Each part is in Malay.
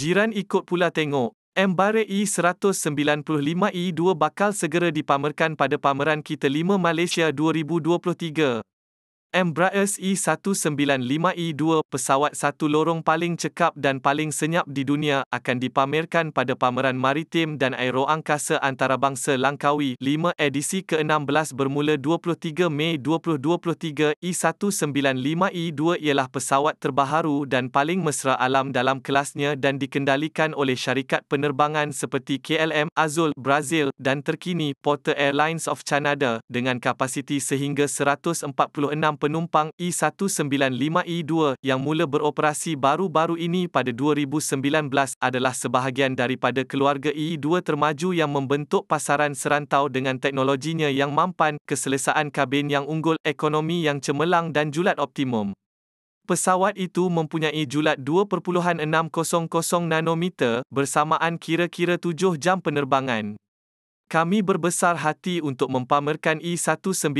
jiran ikut pula tengok. Embare E195 E2 bakal segera dipamerkan pada pameran kita 5 Malaysia 2023. Embraer e 195 i 2 pesawat satu lorong paling cekap dan paling senyap di dunia akan dipamerkan pada Pameran Maritim dan aeroangkasa Angkasa Antarabangsa Langkawi 5 edisi ke-16 bermula 23 Mei 2023. e 195 i 2 ialah pesawat terbaharu dan paling mesra alam dalam kelasnya dan dikendalikan oleh syarikat penerbangan seperti KLM, Azul, Brazil dan terkini Porter Airlines of Canada dengan kapasiti sehingga 146 penumpang E195E2 e yang mula beroperasi baru-baru ini pada 2019 adalah sebahagian daripada keluarga E2 termaju yang membentuk pasaran serantau dengan teknologinya yang mampan, keselesaan kabin yang unggul, ekonomi yang cemerlang dan julat optimum. Pesawat itu mempunyai julat 2.600 nanometer bersamaan kira-kira 7 jam penerbangan. Kami berbesar hati untuk mempamerkan e 195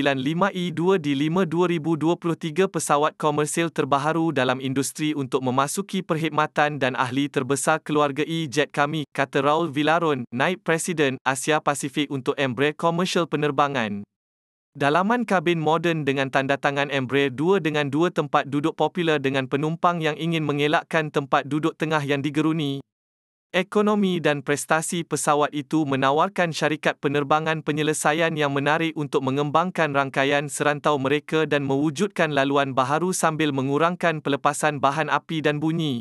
i 2 di 5 2023 pesawat komersil terbaru dalam industri untuk memasuki perkhidmatan dan ahli terbesar keluarga E-Jet kami, kata Raul Villaron, Naib Presiden Asia Pasifik untuk Embraer Commercial Penerbangan. Dalaman kabin moden dengan tanda tangan Embraer 2 dengan dua tempat duduk popular dengan penumpang yang ingin mengelakkan tempat duduk tengah yang digeruni, Ekonomi dan prestasi pesawat itu menawarkan syarikat penerbangan penyelesaian yang menarik untuk mengembangkan rangkaian serantau mereka dan mewujudkan laluan baharu sambil mengurangkan pelepasan bahan api dan bunyi.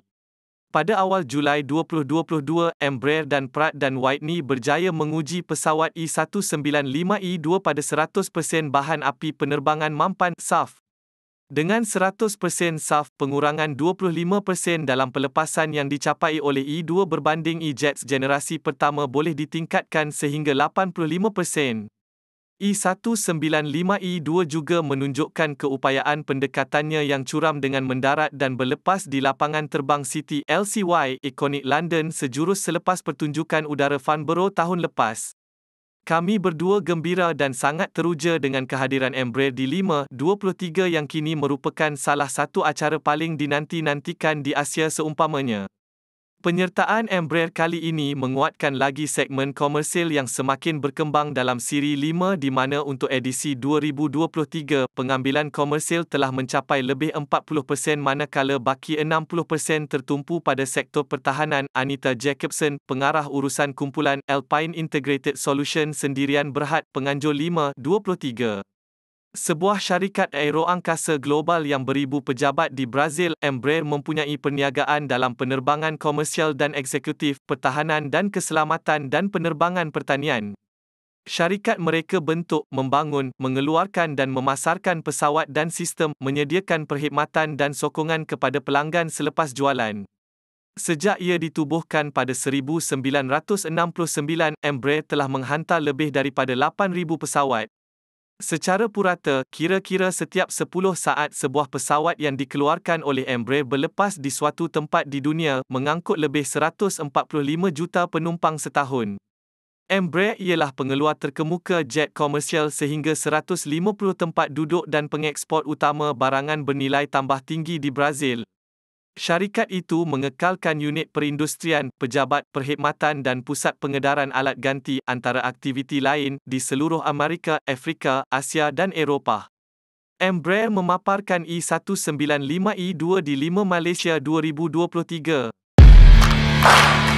Pada awal Julai 2022, Embraer dan Pratt dan Whitney berjaya menguji pesawat E195E2 e pada 100% bahan api penerbangan mampan SAF. Dengan 100% SAF, pengurangan 25% dalam pelepasan yang dicapai oleh E2 berbanding E-Jets generasi pertama boleh ditingkatkan sehingga 85%. E195E2 e juga menunjukkan keupayaan pendekatannya yang curam dengan mendarat dan berlepas di lapangan terbang City LCY Iconic London sejurus selepas pertunjukan udara Farnborough tahun lepas. Kami berdua gembira dan sangat teruja dengan kehadiran Embraer di 523 yang kini merupakan salah satu acara paling dinanti-nantikan di Asia seumpamanya. Penyertaan Embraer kali ini menguatkan lagi segmen komersil yang semakin berkembang dalam siri 5 di mana untuk edisi 2023 pengambilan komersil telah mencapai lebih 40% manakala baki 60% tertumpu pada sektor pertahanan Anita Jacobson, pengarah urusan kumpulan Alpine Integrated Solution sendirian Berhad, penganjur 5, 23. Sebuah syarikat aero angkasa global yang beribu pejabat di Brazil, Embraer mempunyai perniagaan dalam penerbangan komersial dan eksekutif, pertahanan dan keselamatan dan penerbangan pertanian. Syarikat mereka bentuk, membangun, mengeluarkan dan memasarkan pesawat dan sistem, menyediakan perkhidmatan dan sokongan kepada pelanggan selepas jualan. Sejak ia ditubuhkan pada 1969, Embraer telah menghantar lebih daripada 8,000 pesawat. Secara purata, kira-kira setiap 10 saat sebuah pesawat yang dikeluarkan oleh Embraer berlepas di suatu tempat di dunia mengangkut lebih 145 juta penumpang setahun. Embraer ialah pengeluar terkemuka jet komersial sehingga 150 tempat duduk dan pengeksport utama barangan bernilai tambah tinggi di Brazil. Syarikat itu mengekalkan unit perindustrian, pejabat perkhidmatan dan pusat pengedaran alat ganti antara aktiviti lain di seluruh Amerika, Afrika, Asia dan Eropah. Embraer memaparkan E195E2 di 5 Malaysia 2023.